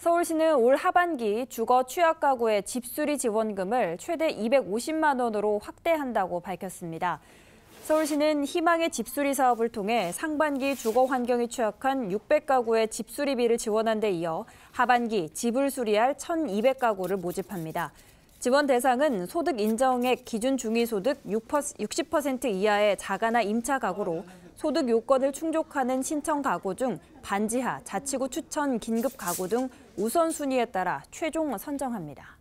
서울시는 올 하반기 주거 취약 가구의 집수리 지원금을 최대 250만 원으로 확대한다고 밝혔습니다. 서울시는 희망의 집수리 사업을 통해 상반기 주거 환경이 취약한 600가구의 집수리비를 지원한 데 이어 하반기 집을 수리할 1,200가구를 모집합니다. 지원 대상은 소득 인정액 기준 중위소득 60% 이하의 자가나 임차 가구로 소득 요건을 충족하는 신청 가구 중 반지하, 자치구 추천 긴급 가구 등 우선순위에 따라 최종 선정합니다.